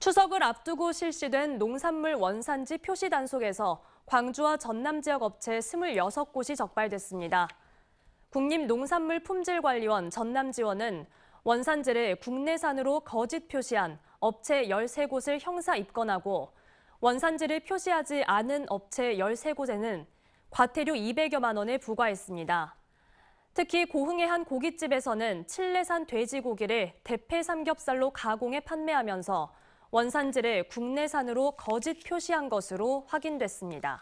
추석을 앞두고 실시된 농산물 원산지 표시 단속에서 광주와 전남 지역 업체 26곳이 적발됐습니다. 국립농산물품질관리원 전남지원은 원산지를 국내산으로 거짓 표시한 업체 13곳을 형사 입건하고 원산지를 표시하지 않은 업체 13곳에는 과태료 200여만 원을 부과했습니다. 특히 고흥의 한 고깃집에서는 칠레산 돼지고기를 대패 삼겹살로 가공해 판매하면서 원산지를 국내산으로 거짓 표시한 것으로 확인됐습니다.